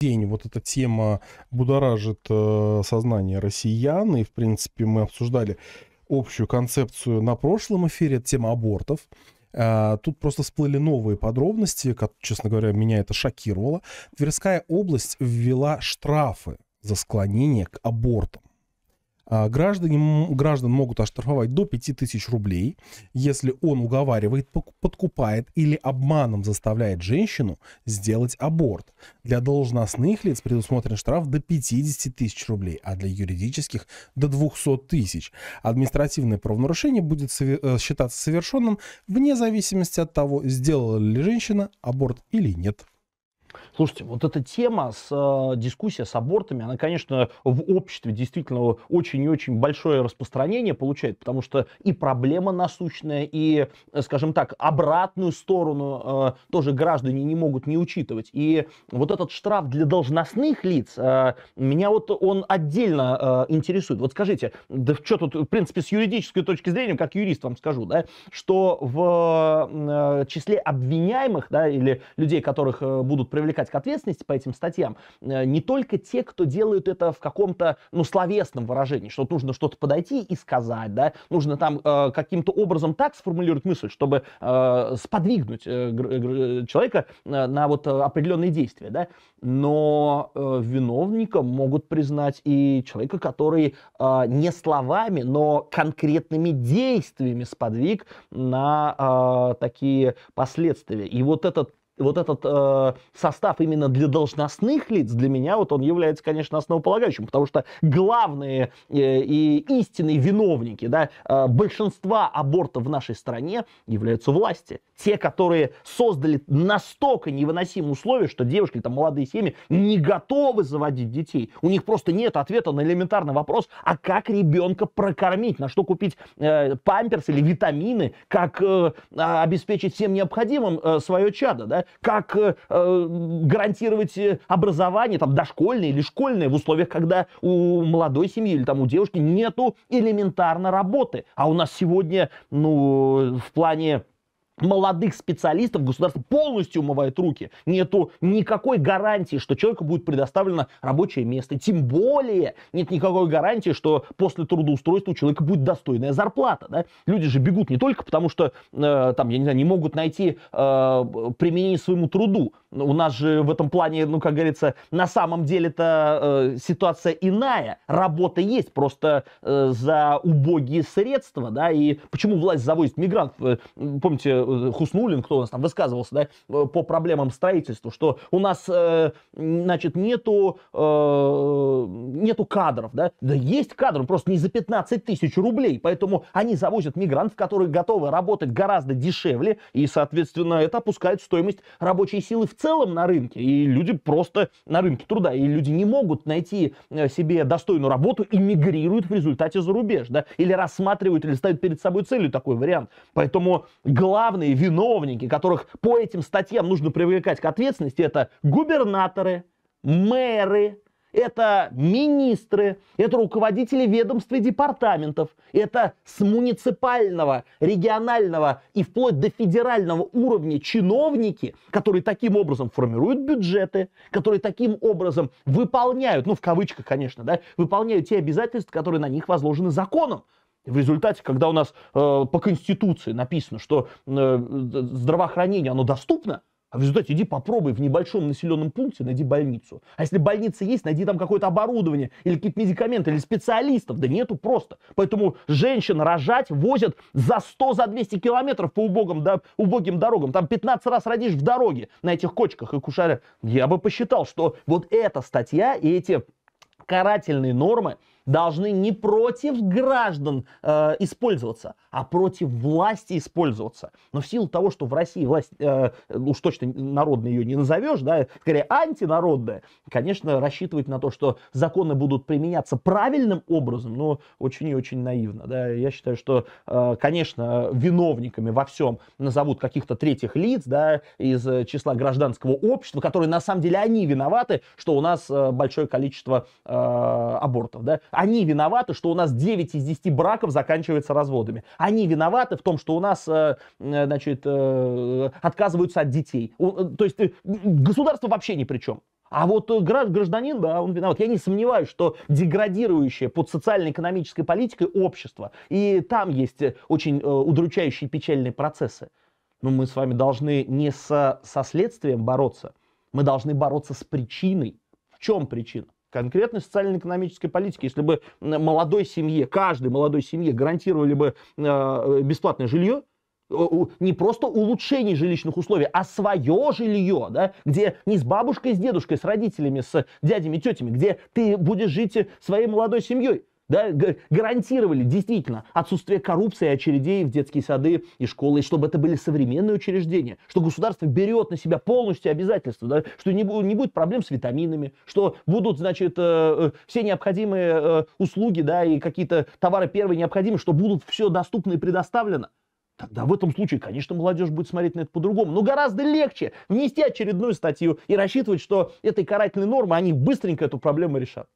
день вот эта тема будоражит э, сознание россиян, и, в принципе, мы обсуждали общую концепцию на прошлом эфире, это тема абортов. А, тут просто всплыли новые подробности, как, честно говоря, меня это шокировало. Тверская область ввела штрафы за склонение к абортам. А, граждане, граждан могут оштрафовать до 5000 рублей, если он уговаривает, подкупает или обманом заставляет женщину сделать аборт. Для должностных лиц предусмотрен штраф до 50 тысяч рублей, а для юридических до 200 тысяч. Административное правонарушение будет э, считаться совершенным вне зависимости от того, сделала ли женщина аборт или нет. Слушайте, вот эта тема с э, дискуссия с абортами, она, конечно, в обществе действительно очень и очень большое распространение получает, потому что и проблема насущная, и, э, скажем так, обратную сторону э, тоже граждане не могут не учитывать. И вот этот штраф для должностных лиц, э, меня вот он отдельно э, интересует. Вот скажите, да что тут, в принципе, с юридической точки зрения, как юрист вам скажу, да, что в э, числе обвиняемых, да, или людей, которых э, будут привлекать привлекать к ответственности по этим статьям э, не только те, кто делают это в каком-то, ну, словесном выражении, что нужно что-то подойти и сказать, да, нужно там э, каким-то образом так сформулировать мысль, чтобы э, сподвигнуть э, э, э человека на вот определенные действия, да, но э, виновником могут признать и человека, который э, не словами, но конкретными действиями сподвиг на э, такие последствия. И вот этот вот этот э, состав именно для должностных лиц, для меня вот он является, конечно, основополагающим, потому что главные э, и истинные виновники да, э, большинства абортов в нашей стране являются власти. Те, которые создали настолько невыносимые условия, что девушки, там, молодые семьи не готовы заводить детей. У них просто нет ответа на элементарный вопрос, а как ребенка прокормить, на что купить э, памперс или витамины, как э, а, обеспечить всем необходимым э, свое чадо. Да? как э, э, гарантировать э, образование, там, дошкольное или школьное, в условиях, когда у молодой семьи или там у девушки нету элементарно работы. А у нас сегодня, ну, в плане молодых специалистов государство полностью умывает руки. Нету никакой гарантии, что человеку будет предоставлено рабочее место. Тем более нет никакой гарантии, что после трудоустройства у человека будет достойная зарплата. Да? Люди же бегут не только потому, что э, там, я не знаю, не могут найти э, применение своему труду. У нас же в этом плане, ну, как говорится, на самом деле-то э, ситуация иная. Работа есть, просто э, за убогие средства, да, и почему власть завозит мигрантов? Э, помните, Э, Хуснулин, кто у нас там высказывался, да, э, по проблемам строительства, что у нас, э, значит, нету, нету кадров, да, да есть кадры, просто не за 15 тысяч рублей, поэтому они завозят мигрантов, которые готовы работать гораздо дешевле, и, соответственно, это опускает стоимость рабочей силы в целом на рынке, и люди просто на рынке труда, и люди не могут найти себе достойную работу и мигрируют в результате за рубеж, да, или рассматривают, или ставят перед собой целью такой вариант. Поэтому главное главные виновники, которых по этим статьям нужно привлекать к ответственности, это губернаторы, мэры, это министры, это руководители ведомств и департаментов, это с муниципального, регионального и вплоть до федерального уровня чиновники, которые таким образом формируют бюджеты, которые таким образом выполняют, ну в кавычках, конечно, да, выполняют те обязательства, которые на них возложены законом. В результате, когда у нас э, по Конституции написано, что э, здравоохранение, оно доступно, а в результате иди попробуй в небольшом населенном пункте найди больницу. А если больница есть, найди там какое-то оборудование или какие-то медикаменты, или специалистов. Да нету просто. Поэтому женщин рожать возят за 100, за 200 километров по убогим, да, убогим дорогам. Там 15 раз родишь в дороге на этих кочках и кушаря. Я бы посчитал, что вот эта статья и эти карательные нормы – должны не против граждан э, использоваться, а против власти использоваться. Но в силу того, что в России власть, э, уж точно народной ее не назовешь, да, скорее антинародная, конечно, рассчитывать на то, что законы будут применяться правильным образом, но ну, очень и очень наивно. Да. Я считаю, что, э, конечно, виновниками во всем назовут каких-то третьих лиц да, из числа гражданского общества, которые на самом деле они виноваты, что у нас э, большое количество э, абортов. Да. Они виноваты, что у нас 9 из 10 браков заканчиваются разводами. Они виноваты в том, что у нас, э, э, значит, э, отказываются от детей. То есть государство вообще ни при чем. А вот гражданин, да, он виноват. Я не сомневаюсь, что деградирующее под социально-экономической политикой общество, и там есть очень удручающие печальные процессы. Но мы с вами должны не со, со следствием бороться, мы должны бороться с причиной. В чем причина? конкретной социально-экономической политики. Если бы молодой семье, каждой молодой семье гарантировали бы э, э, бесплатное жилье, не просто улучшение жилищных условий, а свое жилье, да, где не с бабушкой, с дедушкой, с родителями, с дядями, тетями, где ты будешь жить э, своей молодой семьей да, гарантировали действительно отсутствие коррупции, очередей в детские сады и школы, и чтобы это были современные учреждения, что государство берет на себя полностью обязательства, да, что не, не будет проблем с витаминами, что будут, значит, э, э, все необходимые э, услуги, да, и какие-то товары первые необходимые, что будут все доступно и предоставлено. Тогда в этом случае, конечно, молодежь будет смотреть на это по-другому. Но гораздо легче внести очередную статью и рассчитывать, что этой карательной нормы они быстренько эту проблему решат.